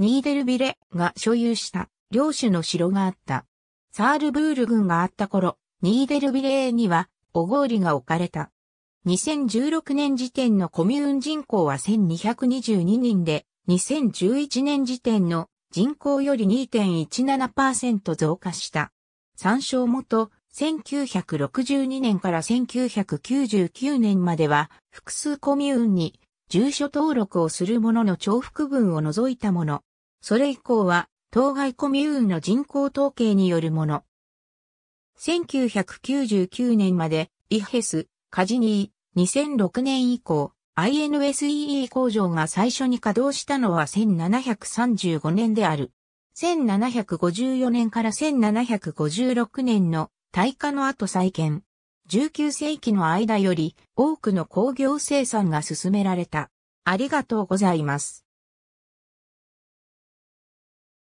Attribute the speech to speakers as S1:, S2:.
S1: ニーデルビレが所有した領主の城があった。サールブール軍が
S2: あった頃、ニーデルビレにはおごりが置かれた。2016年時点のコミューン人口は1222人で、2011年時点の人口より2.17%増加した。参照元、1962年から1999年までは、複数コミューンに住所登録をするものの重複分を除いたもの。それ以降は、当該コミューンの人口統計によるもの。1999年まで、イヘス、カジニー、2006年以降、INSEE 工場が最初に稼働したのは1735年である。1754年から1756年の退火の後再建。19世紀の間より多くの工業
S1: 生産が進められた。ありがとうございます。